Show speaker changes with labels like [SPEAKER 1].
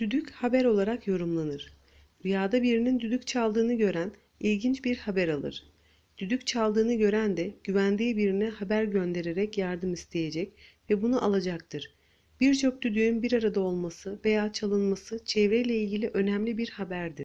[SPEAKER 1] Düdük haber olarak yorumlanır. Rüyada birinin düdük çaldığını gören ilginç bir haber alır. Düdük çaldığını gören de güvendiği birine haber göndererek yardım isteyecek ve bunu alacaktır. Birçok düdüğün bir arada olması veya çalınması çevreyle ilgili önemli bir haberdir.